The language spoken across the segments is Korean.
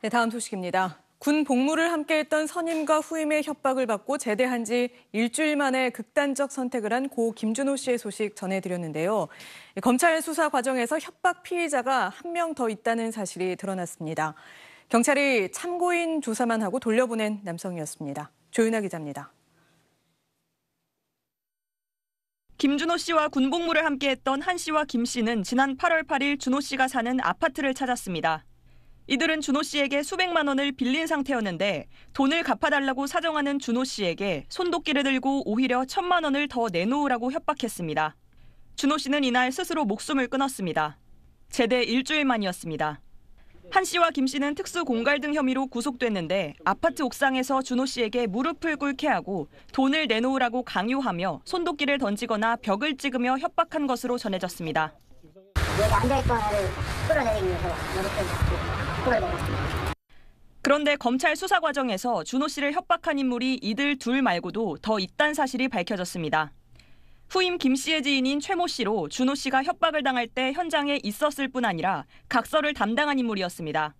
네, 다음 소식입니다. 군 복무를 함께했던 선임과 후임의 협박을 받고 제대한 지 일주일 만에 극단적 선택을 한 고 김준호 씨의 소식 전해드렸는데요. 검찰 수사 과정에서 협박 피의자가 한 명 더 있다는 사실이 드러났습니다. 경찰이 참고인 조사만 하고 돌려보낸 남성이었습니다. 조윤아 기자입니다. 김준호 씨와 군복무를 함께했던 한 씨와 김 씨는 지난 8월 8일 준호 씨가 사는 아파트를 찾았습니다. 이들은 준호 씨에게 수백만 원을 빌린 상태였는데 돈을 갚아달라고 사정하는 준호 씨에게 손도끼를 들고 오히려 천만 원을 더 내놓으라고 협박했습니다. 준호 씨는 이날 스스로 목숨을 끊었습니다. 제대 일주일 만이었습니다. 한 씨와 김 씨는 특수 공갈 등 혐의로 구속됐는데 아파트 옥상에서 준호 씨에게 무릎을 꿇게 하고 돈을 내놓으라고 강요하며 손도끼를 던지거나 벽을 찍으며 협박한 것으로 전해졌습니다. 내가 앉아있를 끌어내리면서 무릎을 잡고 그런데 검찰 수사 과정에서 준호 씨를 협박한 인물이 이들 둘 말고도 더있다는 사실이 밝혀졌습니다. 후임 김 씨의 지인인 최모 씨로 준호 씨가 협박을 당할 때 현장에 있었을 뿐 아니라 각서를 담당한 인물이었습니다.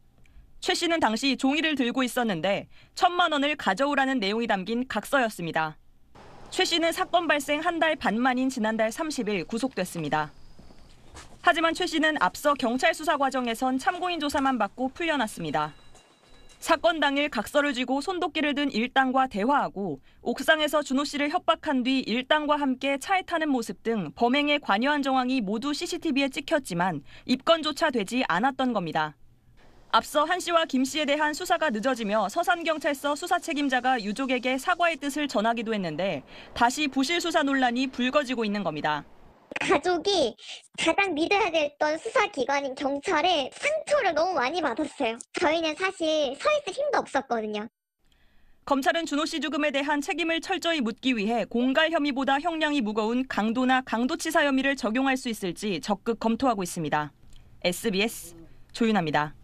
최 씨는 당시 종이를 들고 있었는데 천만 원을 가져오라는 내용이 담긴 각서였습니다. 최 씨는 사건 발생 한 달 반 만인 지난달 30일 구속됐습니다. 하지만 최 씨는 앞서 경찰 수사 과정에선 참고인 조사만 받고 풀려났습니다. 사건 당일 각서를 쥐고 손도끼를 든 일당과 대화하고 옥상에서 준호 씨를 협박한 뒤 일당과 함께 차에 타는 모습 등 범행에 관여한 정황이 모두 CCTV에 찍혔지만 입건조차 되지 않았던 겁니다. 앞서 한 씨와 김 씨에 대한 수사가 늦어지며 서산경찰서 수사 책임자가 유족에게 사과의 뜻을 전하기도 했는데 다시 부실 수사 논란이 불거지고 있는 겁니다. 가족이 가장 믿어야 됐던 수사기관인 경찰에 상처를 너무 많이 받았어요. 저희는 사실 서 있을 힘도 없었거든요. 검찰은 준호 씨 죽음에 대한 책임을 철저히 묻기 위해 공갈 혐의보다 형량이 무거운 강도나 강도치사 혐의를 적용할 수 있을지 적극 검토하고 있습니다. SBS 조윤아입니다.